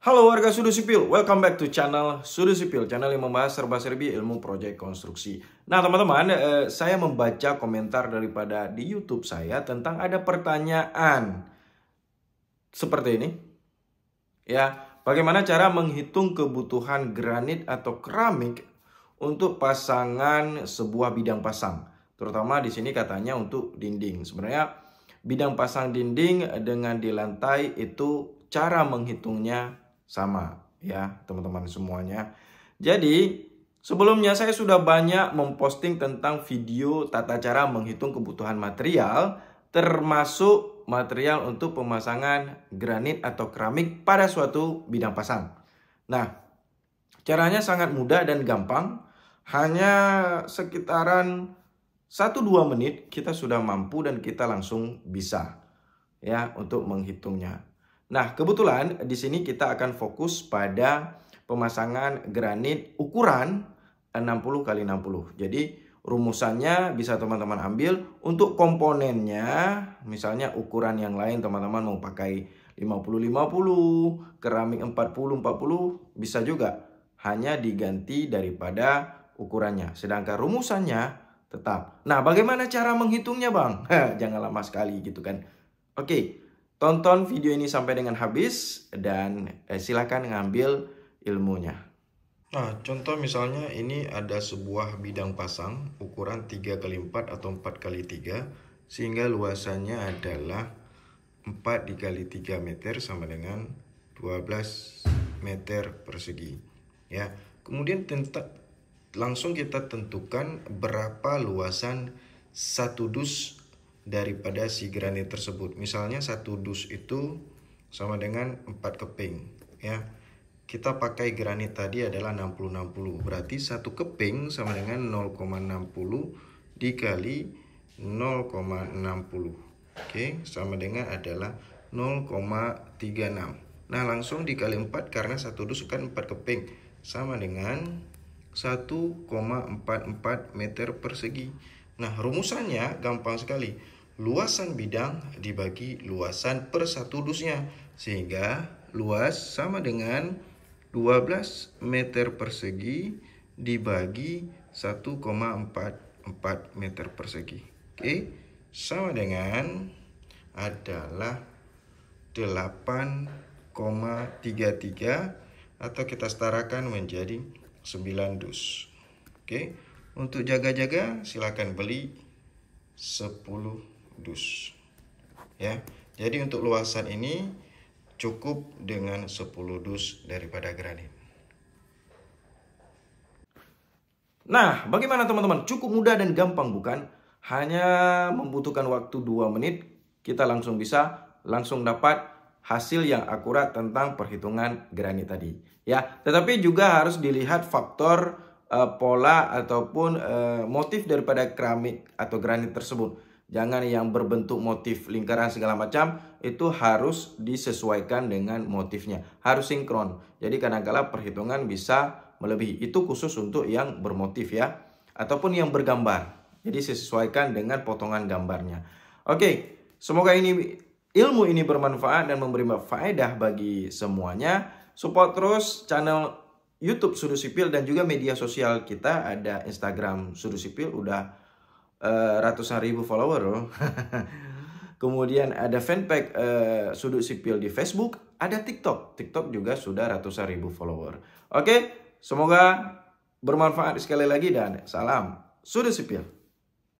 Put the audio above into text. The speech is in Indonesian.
Halo warga Sudu Sipil, welcome back to channel Sudu Sipil, channel yang membahas serba-serbi ilmu proyek konstruksi. Nah teman-teman, eh, saya membaca komentar daripada di YouTube saya tentang ada pertanyaan seperti ini. Ya, bagaimana cara menghitung kebutuhan granit atau keramik untuk pasangan sebuah bidang pasang? Terutama di sini katanya untuk dinding. Sebenarnya bidang pasang dinding dengan di lantai itu cara menghitungnya sama ya teman-teman semuanya. Jadi sebelumnya saya sudah banyak memposting tentang video tata cara menghitung kebutuhan material termasuk material untuk pemasangan granit atau keramik pada suatu bidang pasang. Nah, caranya sangat mudah dan gampang. Hanya sekitaran 1-2 menit kita sudah mampu dan kita langsung bisa ya untuk menghitungnya. Nah, kebetulan di sini kita akan fokus pada pemasangan granit ukuran 60 kali 60. Jadi rumusannya bisa teman-teman ambil untuk komponennya misalnya ukuran yang lain teman-teman mau pakai 50-50 keramik 40-40 bisa juga hanya diganti daripada ukurannya sedangkan rumusannya tetap nah bagaimana cara menghitungnya bang jangan lama sekali gitu kan oke Tonton video ini sampai dengan habis dan eh, silakan ngambil ilmunya. Nah, contoh misalnya ini ada sebuah bidang pasang ukuran 3 kali 4 atau 4 kali 3 sehingga luasannya adalah 4 dikali 3 meter sama dengan 12 meter persegi. Ya. Kemudian tentak, langsung kita tentukan berapa luasan satu dus daripada si granit tersebut. Misalnya satu dus itu sama dengan 4 keping ya. Kita pakai granit tadi adalah 60-60. Berarti satu keping sama dengan 0,60 dikali 0,60. Oke, sama dengan adalah 0,36. Nah, langsung dikali 4 karena satu dus kan 4 keping sama dengan 1,44 meter persegi. Nah, rumusannya gampang sekali. Luasan bidang dibagi luasan per satu dusnya Sehingga luas sama dengan 12 meter persegi dibagi 1,44 meter persegi. Oke, sama dengan adalah 8,33 atau kita setarakan menjadi 9 dus. Oke. Untuk jaga-jaga silakan beli 10 dus. Ya. Jadi untuk luasan ini cukup dengan 10 dus daripada granit. Nah, bagaimana teman-teman? Cukup mudah dan gampang bukan? Hanya membutuhkan waktu 2 menit kita langsung bisa langsung dapat hasil yang akurat tentang perhitungan granit tadi. Ya, tetapi juga harus dilihat faktor uh, pola ataupun uh, motif daripada keramik atau granit tersebut. Jangan yang berbentuk motif lingkaran segala macam itu harus disesuaikan dengan motifnya. Harus sinkron. Jadi kadangkala -kadang perhitungan bisa melebihi. Itu khusus untuk yang bermotif ya. Ataupun yang bergambar. Jadi sesuaikan dengan potongan gambarnya. Oke, semoga ini ilmu ini bermanfaat dan memberi faedah bagi semuanya. Support terus channel YouTube Sudu Sipil dan juga media sosial kita ada Instagram Sudu Sipil udah uh, ratusan ribu follower loh. Kemudian ada fanpage uh, Sudu Sipil di Facebook, ada TikTok. TikTok juga sudah ratusan ribu follower. Oke, semoga bermanfaat sekali lagi dan salam Sudu Sipil.